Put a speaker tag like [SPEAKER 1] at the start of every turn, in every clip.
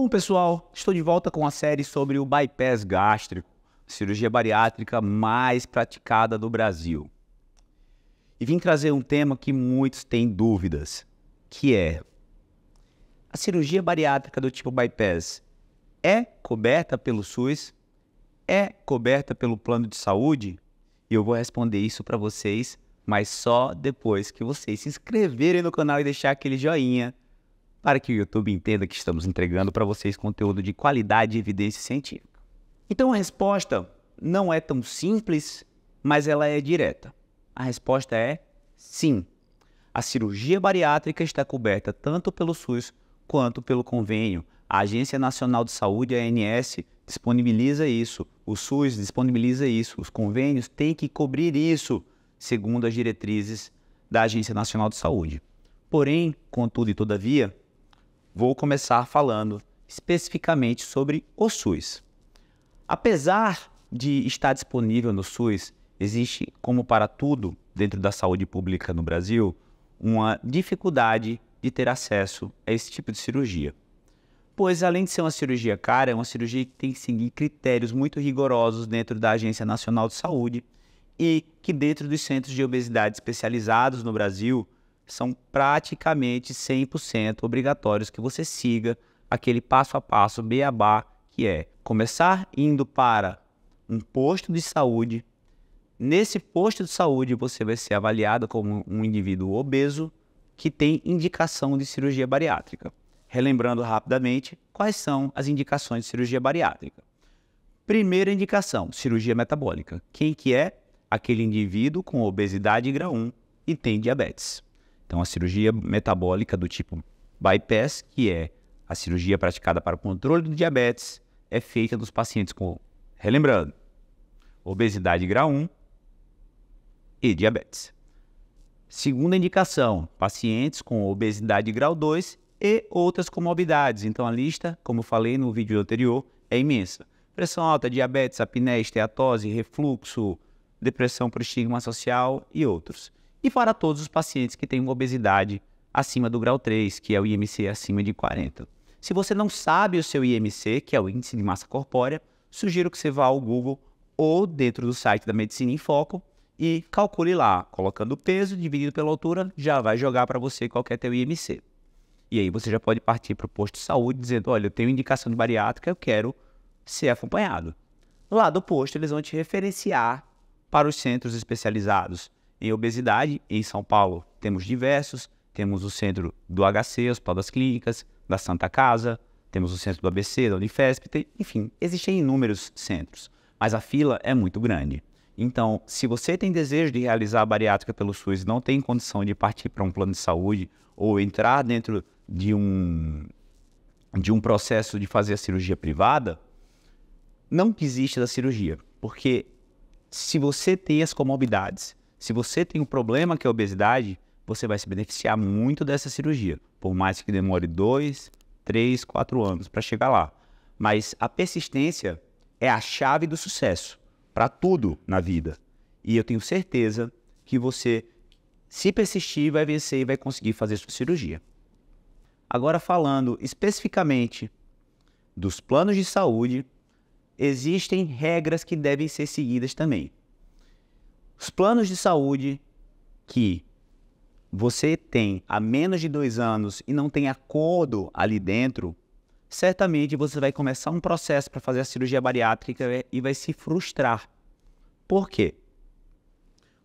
[SPEAKER 1] Bom, pessoal, estou de volta com a série sobre o bypass gástrico, cirurgia bariátrica mais praticada do Brasil. E vim trazer um tema que muitos têm dúvidas, que é a cirurgia bariátrica do tipo bypass é coberta pelo SUS? É coberta pelo plano de saúde? E eu vou responder isso para vocês, mas só depois que vocês se inscreverem no canal e deixar aquele joinha para que o YouTube entenda que estamos entregando para vocês conteúdo de qualidade e evidência científica. Então a resposta não é tão simples, mas ela é direta. A resposta é sim. A cirurgia bariátrica está coberta tanto pelo SUS quanto pelo convênio. A Agência Nacional de Saúde, a ANS, disponibiliza isso. O SUS disponibiliza isso. Os convênios têm que cobrir isso, segundo as diretrizes da Agência Nacional de Saúde. Porém, contudo e todavia, vou começar falando especificamente sobre o SUS. Apesar de estar disponível no SUS, existe, como para tudo dentro da saúde pública no Brasil, uma dificuldade de ter acesso a esse tipo de cirurgia. Pois, além de ser uma cirurgia cara, é uma cirurgia que tem que seguir critérios muito rigorosos dentro da Agência Nacional de Saúde e que, dentro dos centros de obesidade especializados no Brasil, são praticamente 100% obrigatórios que você siga aquele passo a passo beabá, que é começar indo para um posto de saúde. Nesse posto de saúde, você vai ser avaliado como um indivíduo obeso que tem indicação de cirurgia bariátrica. Relembrando rapidamente quais são as indicações de cirurgia bariátrica. Primeira indicação, cirurgia metabólica. Quem que é? Aquele indivíduo com obesidade grau 1 e tem diabetes. Então, a cirurgia metabólica do tipo bypass, que é a cirurgia praticada para o controle do diabetes, é feita nos pacientes com, relembrando, obesidade grau 1 e diabetes. Segunda indicação, pacientes com obesidade grau 2 e outras comorbidades. Então a lista, como falei no vídeo anterior, é imensa. Pressão alta, diabetes, apneia, esteatose, refluxo, depressão por estigma social e outros e para todos os pacientes que têm uma obesidade acima do grau 3, que é o IMC acima de 40. Se você não sabe o seu IMC, que é o índice de massa corpórea, sugiro que você vá ao Google ou dentro do site da Medicina em Foco e calcule lá, colocando o peso dividido pela altura, já vai jogar para você qual é teu IMC. E aí você já pode partir para o posto de saúde dizendo, olha, eu tenho indicação de bariátrica, eu quero ser acompanhado. Lá do posto, eles vão te referenciar para os centros especializados, em obesidade, em São Paulo, temos diversos. Temos o centro do HC, Hospital das Clínicas, da Santa Casa, temos o centro do ABC, da Unifesp, tem, enfim, existem inúmeros centros, mas a fila é muito grande. Então, se você tem desejo de realizar a bariátrica pelo SUS, e não tem condição de partir para um plano de saúde ou entrar dentro de um de um processo de fazer a cirurgia privada, não desista da cirurgia, porque se você tem as comorbidades, se você tem um problema que é a obesidade, você vai se beneficiar muito dessa cirurgia, por mais que demore 2, 3, 4 anos para chegar lá. Mas a persistência é a chave do sucesso para tudo na vida. E eu tenho certeza que você, se persistir, vai vencer e vai conseguir fazer sua cirurgia. Agora, falando especificamente dos planos de saúde, existem regras que devem ser seguidas também. Os planos de saúde que você tem há menos de dois anos e não tem acordo ali dentro, certamente você vai começar um processo para fazer a cirurgia bariátrica e vai se frustrar. Por quê?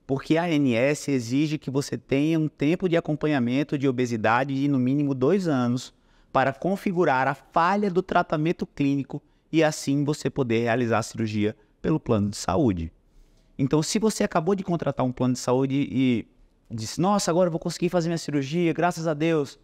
[SPEAKER 1] Porque a ANS exige que você tenha um tempo de acompanhamento de obesidade de no mínimo dois anos para configurar a falha do tratamento clínico e assim você poder realizar a cirurgia pelo plano de saúde. Então, se você acabou de contratar um plano de saúde e disse, nossa, agora eu vou conseguir fazer minha cirurgia, graças a Deus.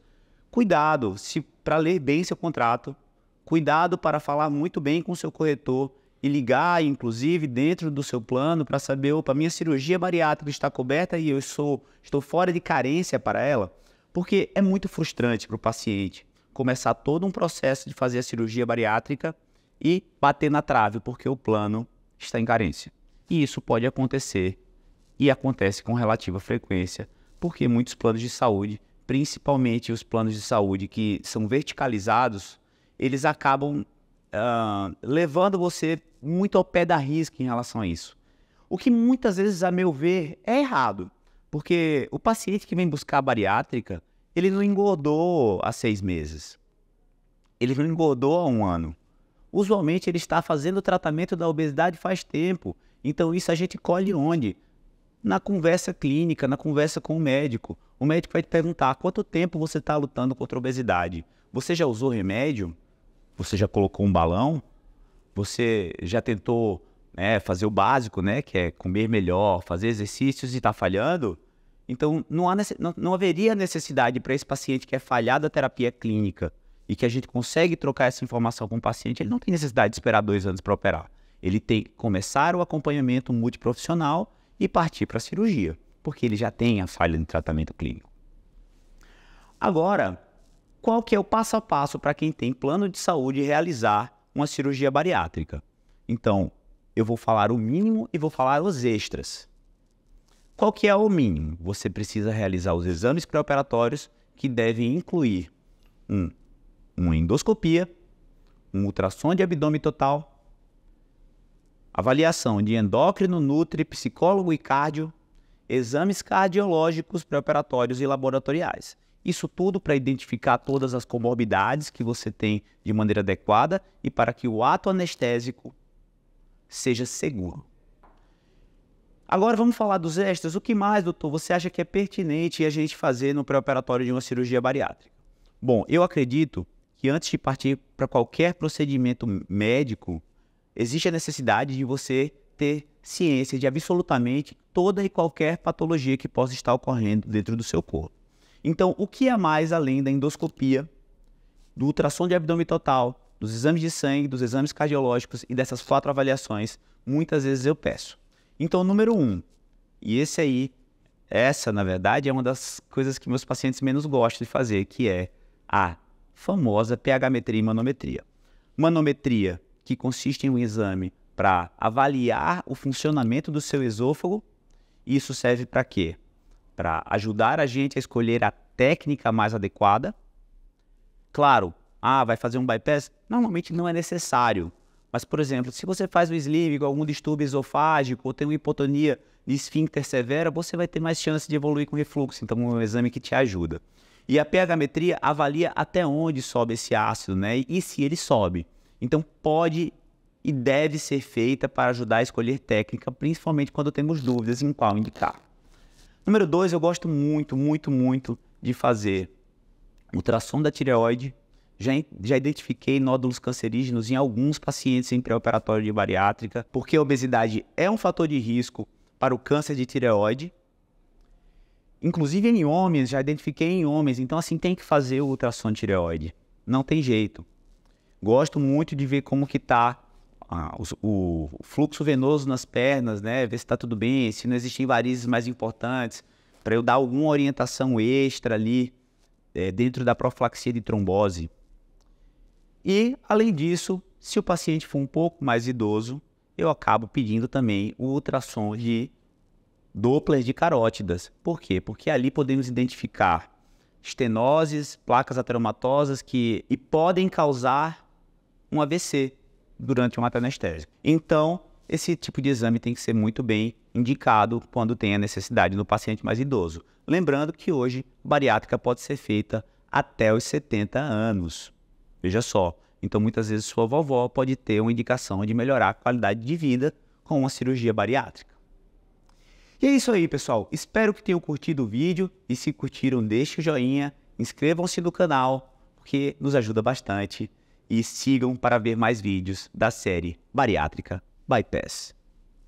[SPEAKER 1] Cuidado para ler bem seu contrato, cuidado para falar muito bem com seu corretor e ligar, inclusive, dentro do seu plano para saber, opa, minha cirurgia bariátrica está coberta e eu sou, estou fora de carência para ela. Porque é muito frustrante para o paciente começar todo um processo de fazer a cirurgia bariátrica e bater na trave, porque o plano está em carência. E isso pode acontecer e acontece com relativa frequência, porque muitos planos de saúde, principalmente os planos de saúde que são verticalizados, eles acabam uh, levando você muito ao pé da risca em relação a isso. O que muitas vezes, a meu ver, é errado, porque o paciente que vem buscar a bariátrica, ele não engordou há seis meses, ele não engordou há um ano. Usualmente ele está fazendo o tratamento da obesidade faz tempo então, isso a gente colhe onde? Na conversa clínica, na conversa com o médico. O médico vai te perguntar quanto tempo você está lutando contra a obesidade. Você já usou remédio? Você já colocou um balão? Você já tentou né, fazer o básico, né, que é comer melhor, fazer exercícios e está falhando? Então, não, há não, não haveria necessidade para esse paciente que é falhado a terapia clínica e que a gente consegue trocar essa informação com o paciente, ele não tem necessidade de esperar dois anos para operar. Ele tem que começar o acompanhamento multiprofissional e partir para a cirurgia, porque ele já tem a falha de tratamento clínico. Agora, qual que é o passo a passo para quem tem plano de saúde realizar uma cirurgia bariátrica? Então, eu vou falar o mínimo e vou falar os extras. Qual que é o mínimo? Você precisa realizar os exames pré-operatórios que devem incluir um, uma endoscopia, um ultrassom de abdômen total, avaliação de endócrino, nutri, psicólogo e cardio, exames cardiológicos pré-operatórios e laboratoriais. Isso tudo para identificar todas as comorbidades que você tem de maneira adequada e para que o ato anestésico seja seguro. Agora vamos falar dos extras. O que mais, doutor, você acha que é pertinente a gente fazer no pré-operatório de uma cirurgia bariátrica? Bom, eu acredito que antes de partir para qualquer procedimento médico, existe a necessidade de você ter ciência de absolutamente toda e qualquer patologia que possa estar ocorrendo dentro do seu corpo. Então, o que é mais além da endoscopia, do ultrassom de abdômen total, dos exames de sangue, dos exames cardiológicos e dessas quatro avaliações, muitas vezes eu peço. Então, número um, e esse aí, essa na verdade é uma das coisas que meus pacientes menos gostam de fazer, que é a famosa pH-metria e manometria. Manometria que consiste em um exame para avaliar o funcionamento do seu esôfago. Isso serve para quê? Para ajudar a gente a escolher a técnica mais adequada. Claro, ah, vai fazer um bypass? Normalmente não é necessário. Mas, por exemplo, se você faz um sleeve com algum distúrbio esofágico ou tem uma hipotonia de esfíncter severa, você vai ter mais chance de evoluir com refluxo. Então, é um exame que te ajuda. E a pH-metria avalia até onde sobe esse ácido, né? E se ele sobe. Então, pode e deve ser feita para ajudar a escolher técnica, principalmente quando temos dúvidas em qual indicar. Número dois, eu gosto muito, muito, muito de fazer ultrassom da tireoide. Já, já identifiquei nódulos cancerígenos em alguns pacientes em pré-operatório de bariátrica, porque a obesidade é um fator de risco para o câncer de tireoide. Inclusive em homens, já identifiquei em homens. Então, assim, tem que fazer o ultrassom de tireoide. Não tem jeito. Gosto muito de ver como que tá ah, o, o, fluxo venoso nas pernas, né? Ver se está tudo bem, se não existem varizes mais importantes, para eu dar alguma orientação extra ali é, dentro da profilaxia de trombose. E, além disso, se o paciente for um pouco mais idoso, eu acabo pedindo também o ultrassom de duplas de carótidas. Por quê? Porque ali podemos identificar estenoses, placas ateromatosas que e podem causar um AVC durante um ato anestésico. Então, esse tipo de exame tem que ser muito bem indicado quando tem a necessidade no paciente mais idoso. Lembrando que hoje bariátrica pode ser feita até os 70 anos. Veja só. Então, muitas vezes sua vovó pode ter uma indicação de melhorar a qualidade de vida com uma cirurgia bariátrica. E é isso aí, pessoal. Espero que tenham curtido o vídeo e se curtiram, deixe o joinha, inscrevam-se no canal, porque nos ajuda bastante e sigam para ver mais vídeos da série Bariátrica Bypass.